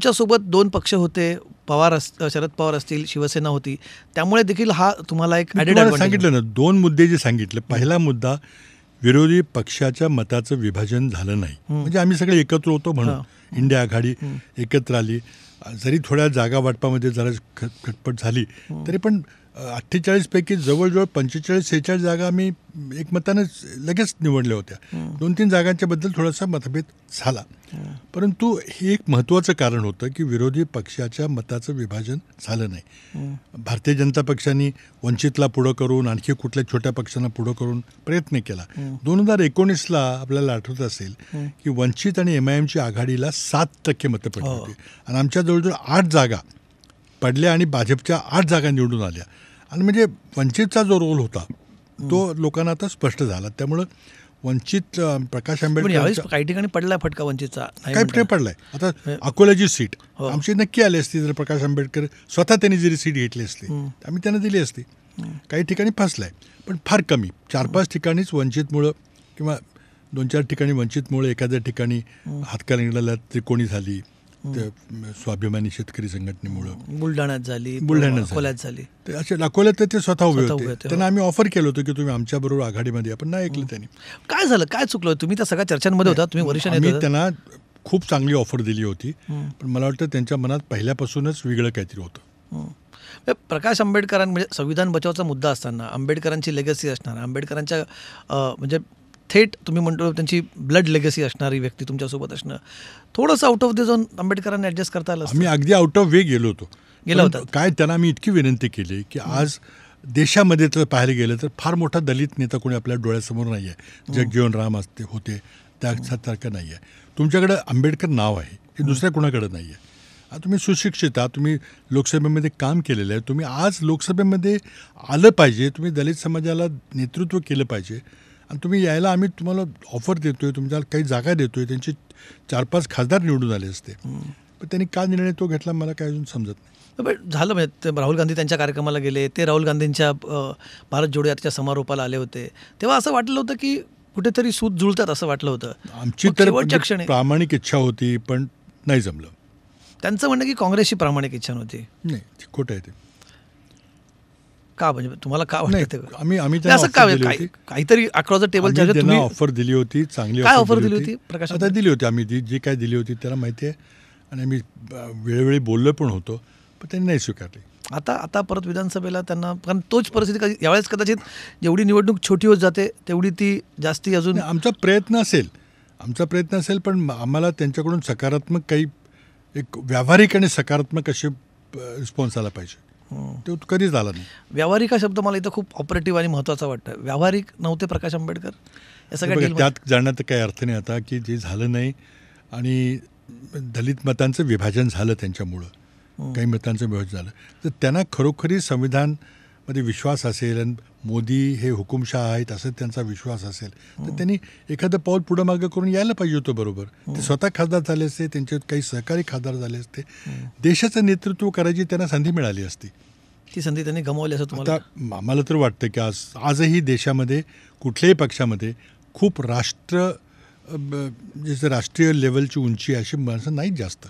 तुमच्यासोबत दोन पक्ष होते पवार अस शरद पवार असतील शिवसेना होती त्यामुळे देखील हा तुम्हाला एक सांगितलं ना दोन मुद्दे जे सांगितले पहिला मुद्दा विरोधी पक्षाच्या मताचं विभाजन झालं नाही म्हणजे आम्ही सगळे एकत्र होतो म्हणून इंडिया आघाडी एकत्र आली जरी थोड्या जागा वाटपामध्ये जरा खटपट झाली तरी पण अठ्ठेचाळीसपैकी जवळजवळ पंचेचाळीस सेहेचाळीस जागा आम्ही एकमताने लगेच निवडल्या होत्या दोन तीन जागांच्या बद्दल थोडासा मतभेद झाला परंतु हे एक महत्त्वाचं कारण होतं की विरोधी पक्षाच्या मताचं विभाजन झालं नाही भारतीय जनता पक्षाने वंचितला पुढं करून आणखी कुठल्या छोट्या पक्षांना पुढं करून प्रयत्न केला दोन हजार एकोणीसला आपल्याला आठवत असेल की वंचित आणि एम आय एमची आघाडीला सात टक्के मतं पडली हो. आणि आमच्या जवळजवळ आठ जागा पडल्या आणि भाजपच्या आठ जागा निवडून आल्या आणि म्हणजे वंचितचा जो रोल होता तो लोकांना आता स्पष्ट झाला त्यामुळं वंचित प्रकाश आंबेडकर काही ठिकाणी पडला फटका वंचितचा काही ठिकाणी पडलाय आता अकोल्याची सीट हो. आमची नक्की आली असती जर प्रकाश आंबेडकर स्वतः त्यांनी जरी सीट घेतली असती आम्ही त्यांना दिली असती काही ठिकाणी फसलाय पण फार कमी चार पाच ठिकाणीच वंचितमुळं किंवा दोन चार ठिकाणी वंचितमुळे एखाद्या ठिकाणी निघाल्या त्रिकोणी झाली ते स्वाभिमानी शेतकरी संघटनेमुळे बुलढाण्यात झाली बुलढाण्यात अकोल्यात झाली असे अकोल्यात ते स्वतः उभे होते हो. त्यांना आम्ही ऑफर केलं होतं की तुम्ही आमच्याबरोबर आघाडीमध्ये आपण नाही ऐकलं त्यांनी काय झालं काय चुकलं तुम्ही त्या सगळ्या चर्चांमध्ये होता तुम्ही वरिष्ठ मी त्यांना खूप चांगली ऑफर दिली होती पण मला वाटतं त्यांच्या मनात पहिल्यापासूनच वेगळं काहीतरी होतं प्रकाश आंबेडकरां म्हणजे संविधान बचावचा मुद्दा असताना आंबेडकरांची लेगसी असणार आंबेडकरांच्या म्हणजे थेट तुम्ही म्हणतो त्यांची ब्लड लेगसी असणारी व्यक्ती तुमच्यासोबत असणं थोडंसं आउट ऑफ द झोन आंबेडकरांनी ॲडजस्ट करता आलं मी अगदी आउट ऑफ वे गेलो होतो गेला होता काय त्यांना मी इतकी विनंती केली की आज देशामध्ये तर पाहायला गेलं तर फार मोठा दलित नेता कोणी आपल्या डोळ्यासमोर नाही आहे हो. जगजीवन राम असते होते त्यासारखं हो. नाही आहे तुमच्याकडं आंबेडकर नाव आहे हे हो. दुसऱ्या कोणाकडं नाही आहे तुम्ही सुशिक्षित आहात तुम्ही लोकसभेमध्ये काम केलेलं आहे तुम्ही आज लोकसभेमध्ये आलं पाहिजे तुम्ही दलित समाजाला नेतृत्व केलं पाहिजे आणि तुम्ही यायला आम्ही तुम्हाला ऑफर देतो आहे तुमच्या काही जागा देतो आहे त्यांचे चार पाच खासदार निवडून आले असते पण त्यांनी का निर्णय तो घेतला मला काय अजून समजत नाही पण झालं म्हणजे राहुल गांधी त्यांच्या कार्यक्रमाला गेले ते राहुल गांधींच्या भारत जोडो यात्रेच्या समारोपाला आले होते तेव्हा असं वाटलं होतं की कुठेतरी सूत जुळतात असं वाटलं होतं आमची तर प्रामाणिक इच्छा होती पण नाही जमलं त्यांचं म्हणणं की काँग्रेसची प्रामाणिक इच्छा नव्हती नाही खोटं आहे ते का म्हणजे तुम्हाला का वाटत आम्ही आम्ही असं का काहीतरी द टेबल त्यांना ऑफर दिली होती चांगली काय ऑफर दिली होती प्रकाश आता दिली होती आम्ही जी जी काय दिली होती त्याला माहिती आहे आणि आम्ही वेळोवेळी बोललो पण होतो पण त्यांनी नाही स्वीकारली आता आता परत विधानसभेला त्यांना कारण तोच परिस्थिती यावेळेस कदाचित जेवढी निवडणूक छोटी होत जाते तेवढी ती जास्ती अजून आमचा प्रयत्न असेल आमचा प्रयत्न असेल पण आम्हाला त्यांच्याकडून सकारात्मक काही एक व्यावहारिक आणि सकारात्मक असे रिस्पॉन्स आला पाहिजे ते कधीच झाला नाही व्यावहारिक हा शब्द मला इथं खूप ऑपरेटिव्ह आणि महत्वाचा वाटतं व्यावहारिक नव्हते प्रकाश आंबेडकर या सगळ्या त्यात जाण्यात काही अर्थ नाही आता की जे झालं नाही आणि दलित मतांचं विभाजन झालं त्यांच्यामुळं काही मतांचं विभाजन झालं तर त्यांना खरोखरी संविधान मध्ये विश्वास असेल आणि मोदी हे हुकुमशाह आहेत असं त्यांचा विश्वास असेल तर त्यांनी एखादं पाऊल पुढं मागं करून यायला पाहिजे होतं बरोबर ते स्वतः खासदार झाले असते त्यांचे काही सहकारी खासदार झाले असते देशाचं नेतृत्व करायची त्यांना संधी मिळाली असती ती संधी त्यांनी गमावली असं तुम्हाला आम्हाला तर वाटतं की आज आजही देशामध्ये कुठल्याही पक्षामध्ये खूप राष्ट्र जसं राष्ट्रीय लेवलची उंची अशी माणसं नाहीत जास्त